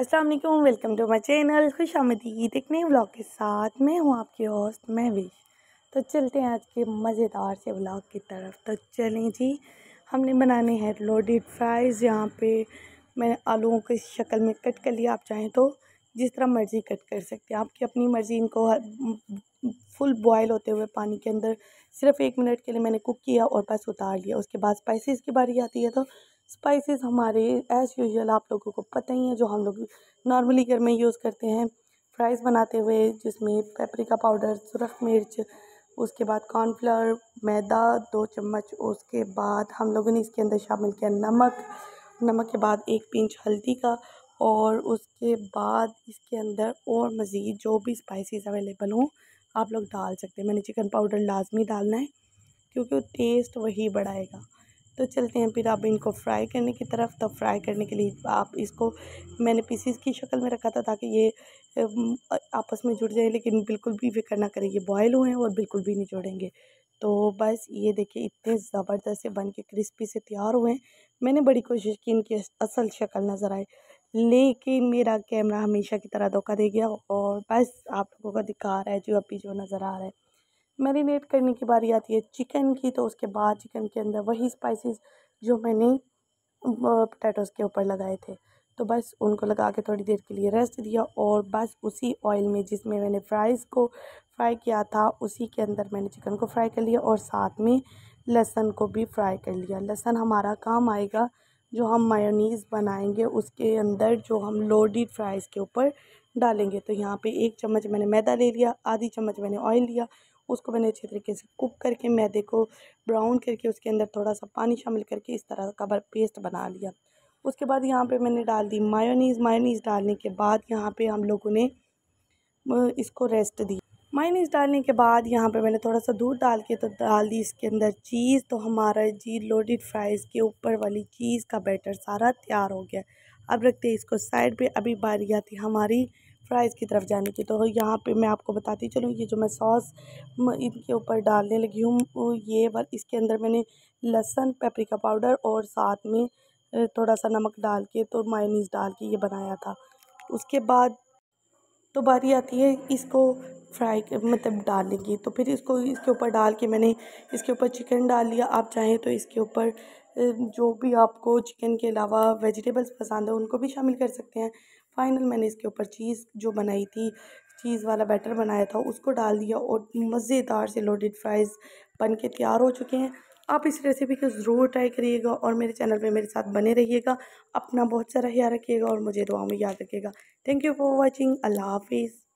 अस्सलाम वालेकुम welcome to my channel खुश आमदीद एक नए व्लॉग के साथ मैं हूँ आपकी होस्ट महविश तो चलते हैं आज के मज़ेदार से व्लॉग की तरफ तो चलें जी हमने बनाने हैं लोडेड फ्राइज़ यहाँ पे मैंने आलूओं की शक्ल में कट कर लिया आप चाहें तो जिस तरह मर्ज़ी कट कर सकते हैं आपकी अपनी मर्ज़ी इनको फुल बॉयल होते हुए पानी के अंदर सिर्फ एक मिनट के लिए मैंने कुक किया और बस उतार लिया उसके बाद स्पाइसेस की बारी आती है तो स्पाइसेस हमारे एज़ यूजल आप लोगों को पता ही है जो हम लोग नॉर्मली घर में यूज़ करते हैं फ्राइज़ बनाते हुए जिसमें पेपरिका पाउडर सुरख मिर्च उसके बाद कॉर्नफ्लावर मैदा दो चम्मच उसके बाद हम लोगों ने इसके अंदर शामिल किया नमक नमक के बाद एक पिंच हल्दी का और उसके बाद इसके अंदर और मज़ीद जो भी स्पाइसेस अवेलेबल हों आप लोग डाल सकते हैं मैंने चिकन पाउडर लाजमी डालना है क्योंकि टेस्ट वही बढ़ाएगा तो चलते हैं फिर आप इनको फ्राई करने की तरफ तो फ्राई करने के लिए आप इसको मैंने पीसीस की शक्ल में रखा था ताकि ये आपस में जुड़ जाए लेकिन बिल्कुल भी फिक्र ना करें ये बॉयल हुए हैं और बिल्कुल भी नहीं जुड़ेंगे तो बस ये देखिए इतने ज़बरदस्त से बन के क्रिस्पी से तैयार हुए हैं मैंने बड़ी कोशिश की इनकी असल शक्ल नज़र आए लेकिन मेरा कैमरा हमेशा की तरह धोखा दे गया और बस आप लोगों का दिखा रहा है जो अभी जो नज़र आ रहा है मैरिनेट करने की बारी आती है चिकन की तो उसके बाद चिकन के अंदर वही स्पाइसेस जो मैंने पोटैटोज़ के ऊपर लगाए थे तो बस उनको लगा के थोड़ी देर के लिए रेस्ट दिया और बस उसी ऑयल में जिसमें मैंने फ्राइज़ को फ्राई किया था उसी के अंदर मैंने चिकन को फ्राई कर लिया और साथ में लहसन को भी फ्राई कर लिया लहसन हमारा काम आएगा जो हम मायोनीज़ बनाएंगे उसके अंदर जो हम लोडेड फ्राइज़ के ऊपर डालेंगे तो यहाँ पे एक चम्मच मैंने मैदा ले लिया आधी चम्मच मैंने ऑयल लिया उसको मैंने अच्छे तरीके से कुक करके मैदे को ब्राउन करके उसके अंदर थोड़ा सा पानी शामिल करके इस तरह का पेस्ट बना लिया उसके बाद यहाँ पे मैंने डाल दी मायोनीज़ मायोनीज़ डालने के बाद यहाँ पे हम लोगों ने इसको रेस्ट दी माइनस डालने के बाद यहाँ पे मैंने थोड़ा सा दूध डाल के तो डाल दी इसके अंदर चीज़ तो हमारा जी लोडेड फ्राइज़ के ऊपर वाली चीज़ का बैटर सारा तैयार हो गया अब रखते हैं इसको साइड पे अभी बारी आती हमारी फ्राइज़ की तरफ जाने की तो यहाँ पे मैं आपको बताती चलूँ ये जो मैं सॉस इनके ऊपर डालने लगी हूँ ये इसके अंदर मैंने लहसुन पेपरिका पाउडर और साथ में थोड़ा सा नमक डाल के तो मायनीस डाल के ये बनाया था उसके बाद तो बारी आती है इसको फ्राई मतलब डालेंगे तो फिर इसको इसके ऊपर डाल के मैंने इसके ऊपर चिकन डाल लिया आप चाहें तो इसके ऊपर जो भी आपको चिकन के अलावा वेजिटेबल्स पसंद है उनको भी शामिल कर सकते हैं फाइनल मैंने इसके ऊपर चीज़ जो बनाई थी चीज़ वाला बैटर बनाया था उसको डाल दिया और मज़ेदार से लोडेड फ्राइज़ बन के तैयार हो चुके हैं आप इस रेसिपी को ज़रूर ट्राई करिएगा और मेरे चैनल पे मेरे साथ बने रहिएगा अपना बहुत सारा ख्याल रखिएगा और मुझे दुआ में याद रखिएगा थैंक यू फॉर वॉचिंग अल्लाह हाफिज़